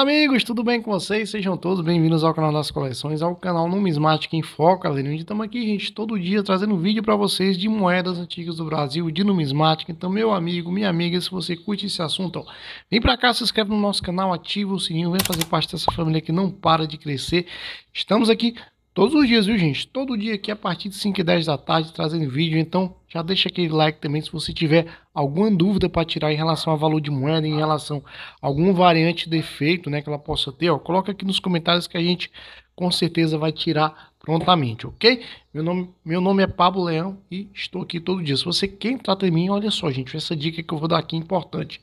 Olá, amigos, tudo bem com vocês? Sejam todos bem-vindos ao canal das coleções, ao canal Numismática em Foca, onde estamos aqui, gente, todo dia trazendo vídeo para vocês de moedas antigas do Brasil, de numismática. Então, meu amigo, minha amiga, se você curte esse assunto, ó, vem para cá, se inscreve no nosso canal, ativa o sininho, vem fazer parte dessa família que não para de crescer. Estamos aqui Todos os dias, viu, gente? Todo dia aqui a partir de 5 e 10 da tarde trazendo vídeo. Então, já deixa aquele like também se você tiver alguma dúvida para tirar em relação ao valor de moeda, em relação a algum variante defeito, né, que ela possa ter, ó, coloca aqui nos comentários que a gente com certeza vai tirar prontamente, ok? Meu nome, meu nome é Pablo Leão e estou aqui todo dia. Se você quer entrar também, olha só, gente, essa dica que eu vou dar aqui é importante.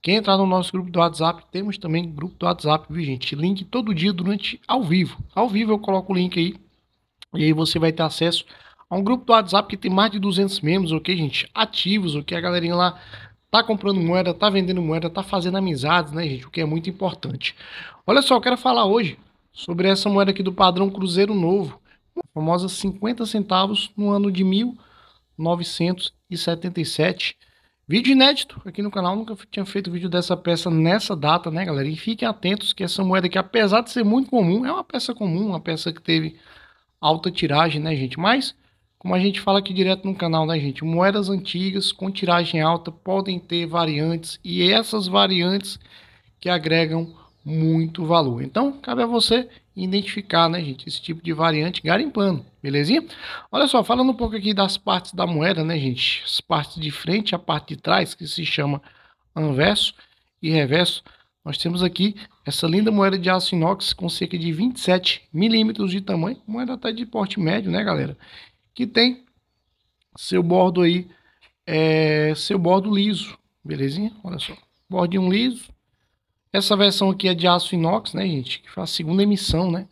Quem entrar no nosso grupo do WhatsApp, temos também grupo do WhatsApp, viu, gente? Link todo dia durante ao vivo. Ao vivo eu coloco o link aí. E aí você vai ter acesso a um grupo do WhatsApp que tem mais de 200 membros, ok, gente? Ativos, ok? A galerinha lá tá comprando moeda, tá vendendo moeda, tá fazendo amizades, né, gente? O que é muito importante. Olha só, eu quero falar hoje sobre essa moeda aqui do padrão Cruzeiro Novo, famosa 50 centavos no ano de 1977. Vídeo inédito aqui no canal, nunca tinha feito vídeo dessa peça nessa data, né, galera? E fiquem atentos que essa moeda que apesar de ser muito comum, é uma peça comum, uma peça que teve alta tiragem, né, gente? Mas, como a gente fala aqui direto no canal, né, gente? Moedas antigas com tiragem alta podem ter variantes e essas variantes que agregam muito valor. Então, cabe a você identificar, né, gente, esse tipo de variante garimpando, belezinha? Olha só, falando um pouco aqui das partes da moeda, né, gente? As partes de frente, a parte de trás, que se chama anverso e reverso. Nós temos aqui essa linda moeda de aço inox com cerca de 27 milímetros de tamanho, moeda até de porte médio, né, galera? Que tem seu bordo aí, é, seu bordo liso, belezinha? Olha só, bordinho liso, essa versão aqui é de aço inox, né, gente? Que foi a segunda emissão, né?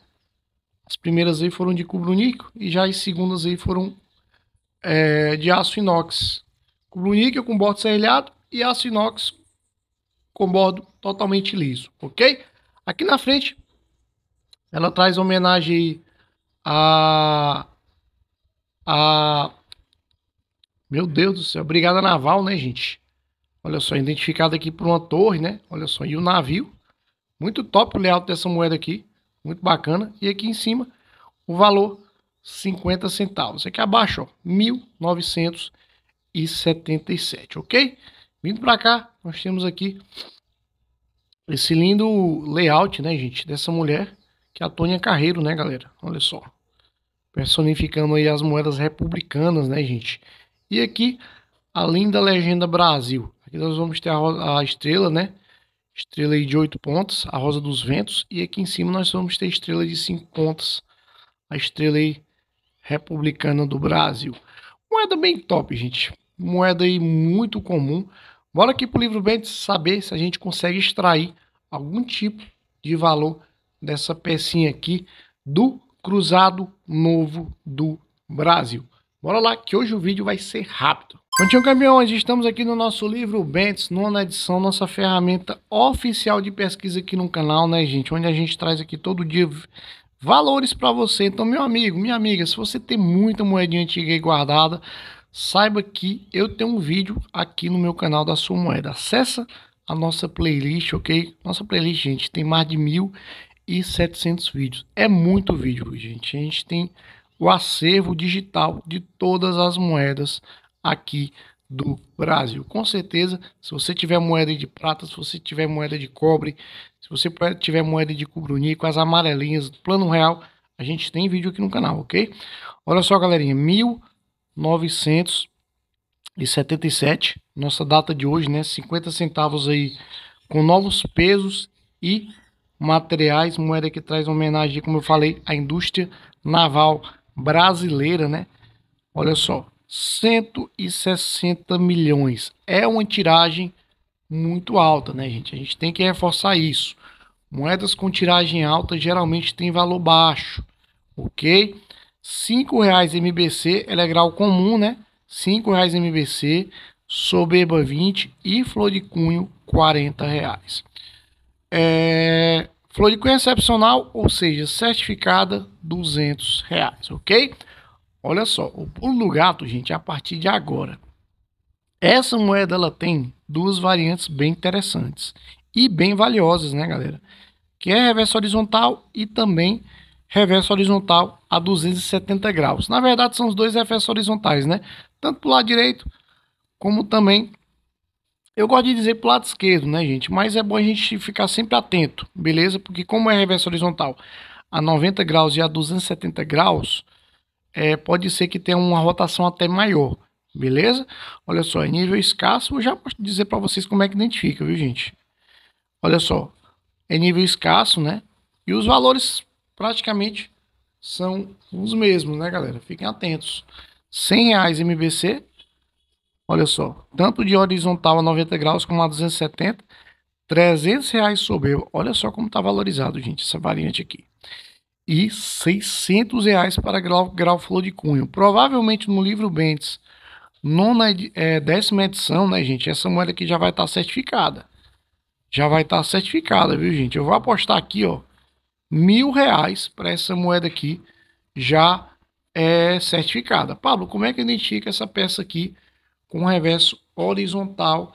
As primeiras aí foram de cubro níquel e já as segundas aí foram é, de aço inox. Cubro níquel com bordo serrilhado e aço inox com bordo totalmente liso, ok? Aqui na frente, ela traz homenagem a... a... Meu Deus do céu, Brigada Naval, né, gente? Olha só, identificado aqui por uma torre, né? Olha só, e o navio. Muito top o layout dessa moeda aqui. Muito bacana. E aqui em cima, o valor 50 centavos. Aqui abaixo, ó, 1977, ok? Vindo para cá, nós temos aqui esse lindo layout, né, gente? Dessa mulher, que é a Tônia Carreiro, né, galera? Olha só. Personificando aí as moedas republicanas, né, gente? E aqui, a linda legenda Brasil. Aqui nós vamos ter a, a estrela, né? Estrela de 8 pontos a rosa dos ventos. E aqui em cima nós vamos ter estrela de 5 pontos a estrela republicana do Brasil. Moeda bem top, gente. Moeda aí muito comum. Bora aqui pro livro bem saber se a gente consegue extrair algum tipo de valor dessa pecinha aqui do Cruzado Novo do Brasil. Bora lá que hoje o vídeo vai ser rápido. Bom dia, campeões! Estamos aqui no nosso livro Bentes, nona edição, nossa ferramenta oficial de pesquisa aqui no canal, né, gente? Onde a gente traz aqui todo dia valores para você. Então, meu amigo, minha amiga, se você tem muita moedinha antiga aí guardada, saiba que eu tenho um vídeo aqui no meu canal da sua moeda. Acessa a nossa playlist, ok? Nossa playlist, gente, tem mais de 1.700 vídeos. É muito vídeo, gente. A gente tem o acervo digital de todas as moedas aqui do Brasil. Com certeza, se você tiver moeda de prata, se você tiver moeda de cobre, se você tiver moeda de cubruni com as amarelinhas do Plano Real, a gente tem vídeo aqui no canal, ok? Olha só, galerinha, 1977, nossa data de hoje, né? 50 centavos aí com novos pesos e materiais, moeda que traz homenagem, como eu falei, à indústria naval brasileira, né? Olha só, 160 milhões. É uma tiragem muito alta, né, gente? A gente tem que reforçar isso. Moedas com tiragem alta geralmente tem valor baixo, ok? R$ 5,00 MBC, ela é grau comum, né? R$ 5,00 MBC, Soberba 20 e Flor de Cunho R$ reais. É... Flor de Cunho é excepcional, ou seja, certificada R$ reais, ok? Olha só, o pulo do gato, gente, é a partir de agora. Essa moeda ela tem duas variantes bem interessantes e bem valiosas, né, galera? Que é reverso horizontal e também reverso horizontal a 270 graus. Na verdade, são os dois reversos horizontais, né? Tanto para o lado direito como também. Eu gosto de dizer para o lado esquerdo, né, gente? Mas é bom a gente ficar sempre atento, beleza? Porque, como é reverso horizontal a 90 graus e a 270 graus, é, pode ser que tenha uma rotação até maior, beleza? Olha só, em nível escasso, eu já posso dizer para vocês como é que identifica, viu gente? Olha só, é nível escasso, né? E os valores praticamente são os mesmos, né galera? Fiquem atentos. 100 reais MBC, olha só, tanto de horizontal a 90 graus como a 270, 300 reais Olha só como está valorizado, gente, essa variante aqui e 600 reais para Grau, Grau Flor de Cunho. Provavelmente no livro Bentes, nona, é, décima edição, né, gente? Essa moeda aqui já vai estar tá certificada. Já vai estar tá certificada, viu, gente? Eu vou apostar aqui, ó, mil reais para essa moeda aqui já é certificada. Pablo, como é que identifica essa peça aqui com reverso horizontal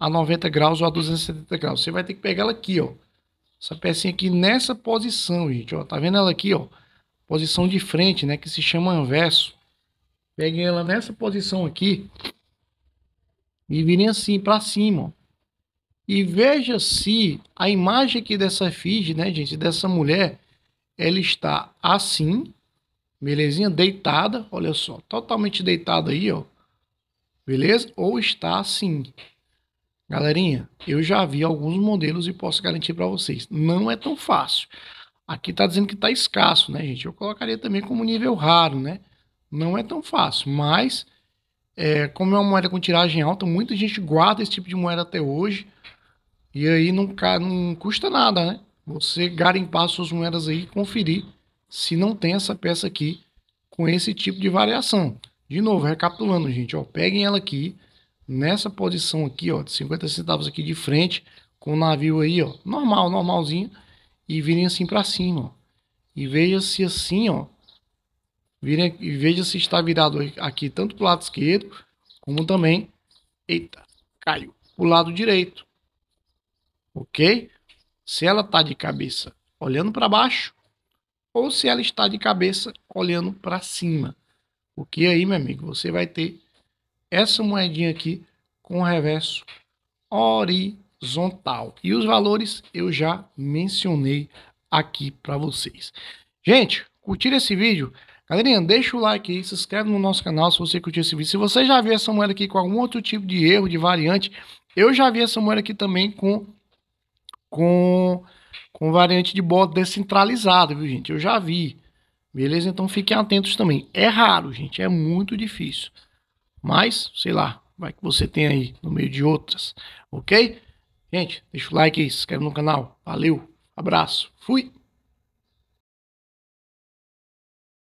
a 90 graus ou a 270 graus? Você vai ter que pegar ela aqui, ó. Essa pecinha aqui nessa posição, gente, ó. Tá vendo ela aqui, ó? Posição de frente, né? Que se chama anverso. Peguem ela nessa posição aqui. E virem assim, para cima, ó. E veja se a imagem aqui dessa efígie, né, gente? Dessa mulher, ela está assim, belezinha? Deitada, olha só. Totalmente deitada aí, ó. Beleza? Ou está assim. Galerinha, eu já vi alguns modelos e posso garantir para vocês, não é tão fácil. Aqui está dizendo que está escasso, né, gente? Eu colocaria também como nível raro, né? Não é tão fácil, mas é, como é uma moeda com tiragem alta, muita gente guarda esse tipo de moeda até hoje. E aí não, não custa nada, né? Você garimpar suas moedas aí e conferir se não tem essa peça aqui com esse tipo de variação. De novo, recapitulando, gente, ó, peguem ela aqui nessa posição aqui, ó, de 50 centavos aqui de frente, com o navio aí, ó, normal, normalzinho, e virem assim para cima, ó. E veja-se assim, ó, virem, e veja se está virado aqui tanto para o lado esquerdo, como também, eita, caiu, o lado direito, ok? Se ela está de cabeça olhando para baixo, ou se ela está de cabeça olhando para cima. Porque aí, meu amigo, você vai ter essa moedinha aqui com o reverso horizontal. E os valores eu já mencionei aqui para vocês. Gente, curtir esse vídeo? Galerinha, deixa o like aí, se inscreve no nosso canal se você curtiu esse vídeo. Se você já viu essa moeda aqui com algum outro tipo de erro, de variante, eu já vi essa moeda aqui também com, com, com variante de bota descentralizado, viu gente? Eu já vi. Beleza? Então fiquem atentos também. É raro, gente, é muito difícil. Mas, sei lá, vai que você tem aí no meio de outras, ok? Gente, deixa o like e se inscreve no canal. Valeu, abraço, fui!